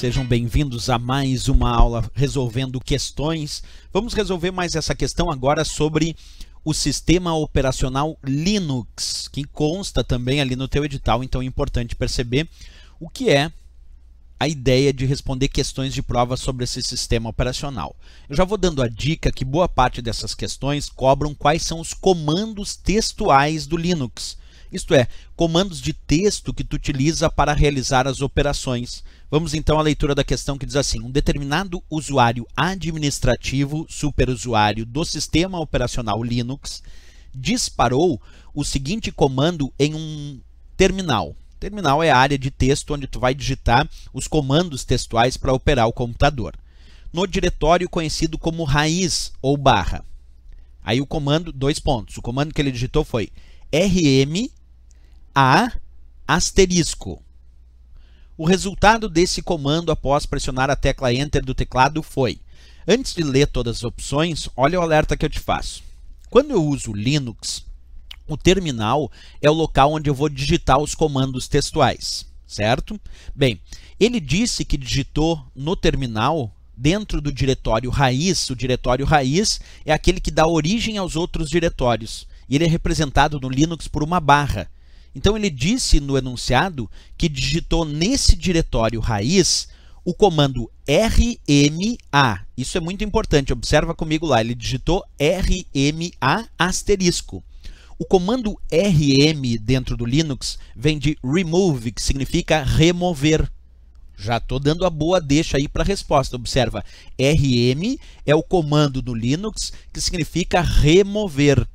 Sejam bem-vindos a mais uma aula resolvendo questões. Vamos resolver mais essa questão agora sobre o sistema operacional Linux, que consta também ali no teu edital, então é importante perceber o que é a ideia de responder questões de prova sobre esse sistema operacional. Eu já vou dando a dica que boa parte dessas questões cobram quais são os comandos textuais do Linux isto é, comandos de texto que tu utiliza para realizar as operações. Vamos então à leitura da questão que diz assim: um determinado usuário administrativo, superusuário do sistema operacional Linux, disparou o seguinte comando em um terminal. Terminal é a área de texto onde tu vai digitar os comandos textuais para operar o computador. No diretório conhecido como raiz ou barra. Aí o comando, dois pontos. O comando que ele digitou foi rm a asterisco. O resultado desse comando após pressionar a tecla Enter do teclado foi: antes de ler todas as opções, olha o alerta que eu te faço. Quando eu uso Linux, o terminal é o local onde eu vou digitar os comandos textuais, certo? Bem, ele disse que digitou no terminal dentro do diretório raiz. O diretório raiz é aquele que dá origem aos outros diretórios. E ele é representado no Linux por uma barra. Então ele disse no enunciado que digitou nesse diretório raiz o comando RMA. Isso é muito importante, observa comigo lá, ele digitou RMA asterisco. O comando RM dentro do Linux vem de remove, que significa remover. Já estou dando a boa deixa aí para a resposta. Observa, RM é o comando do Linux que significa remover.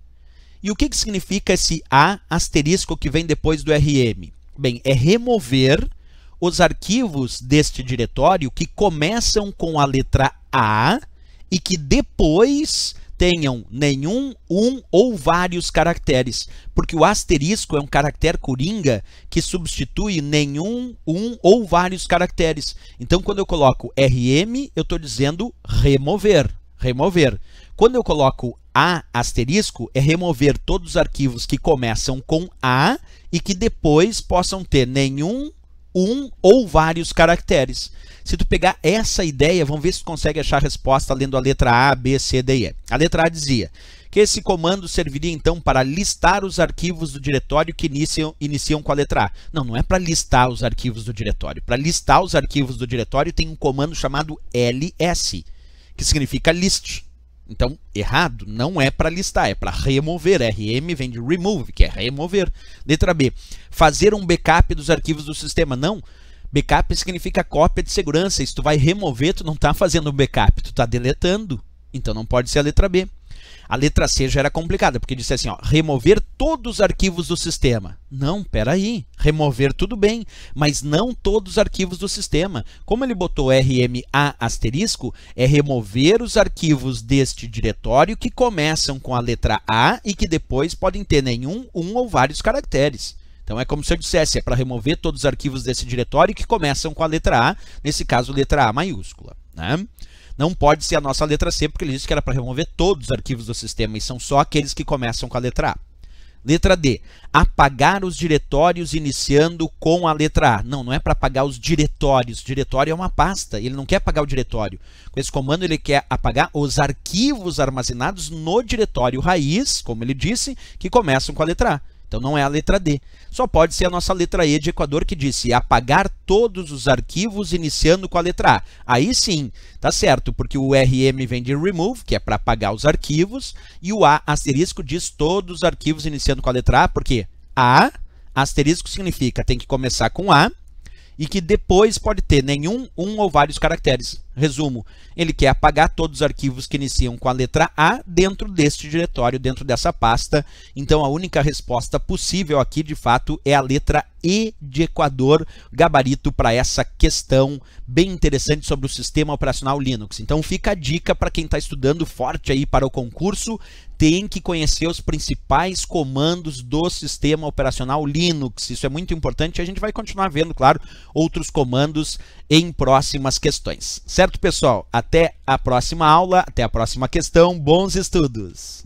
E o que, que significa esse A asterisco que vem depois do RM? Bem, é remover os arquivos deste diretório que começam com a letra A e que depois tenham nenhum, um ou vários caracteres, porque o asterisco é um caractere coringa que substitui nenhum, um ou vários caracteres. Então, quando eu coloco RM, eu estou dizendo remover, remover. Quando eu coloco A asterisco, é remover todos os arquivos que começam com A e que depois possam ter nenhum, um ou vários caracteres. Se tu pegar essa ideia, vamos ver se tu consegue achar a resposta lendo a letra A, B, C, D e E. A letra A dizia que esse comando serviria então para listar os arquivos do diretório que iniciam, iniciam com a letra A. Não, não é para listar os arquivos do diretório. Para listar os arquivos do diretório tem um comando chamado ls, que significa list. Então, errado não é para listar, é para remover. RM vem de remove, que é remover. Letra B. Fazer um backup dos arquivos do sistema. Não. Backup significa cópia de segurança. Se tu vai remover, tu não está fazendo um backup, tu está deletando. Então não pode ser a letra B. A letra C já era complicada, porque disse assim, ó, remover todos os arquivos do sistema. Não, peraí, remover tudo bem, mas não todos os arquivos do sistema. Como ele botou RMA asterisco, é remover os arquivos deste diretório que começam com a letra A e que depois podem ter nenhum, um ou vários caracteres. Então é como se eu dissesse, é para remover todos os arquivos desse diretório que começam com a letra A, nesse caso letra A maiúscula. Né? Não pode ser a nossa letra C, porque ele disse que era para remover todos os arquivos do sistema e são só aqueles que começam com a letra A. Letra D, apagar os diretórios iniciando com a letra A. Não, não é para apagar os diretórios. Diretório é uma pasta, ele não quer apagar o diretório. Com esse comando ele quer apagar os arquivos armazenados no diretório raiz, como ele disse, que começam com a letra A. Então não é a letra D. Só pode ser a nossa letra E de Equador que disse apagar todos os arquivos iniciando com a letra A. Aí sim, tá certo, porque o RM vem de remove, que é para apagar os arquivos, e o A asterisco diz todos os arquivos iniciando com a letra A, porque A asterisco significa tem que começar com A, e que depois pode ter nenhum, um ou vários caracteres. Resumo, ele quer apagar todos os arquivos que iniciam com a letra A dentro deste diretório, dentro dessa pasta. Então a única resposta possível aqui, de fato, é a letra e de Equador, gabarito para essa questão bem interessante sobre o sistema operacional Linux. Então fica a dica para quem está estudando forte aí para o concurso, tem que conhecer os principais comandos do sistema operacional Linux. Isso é muito importante e a gente vai continuar vendo, claro, outros comandos em próximas questões. Certo, pessoal? Até a próxima aula, até a próxima questão. Bons estudos!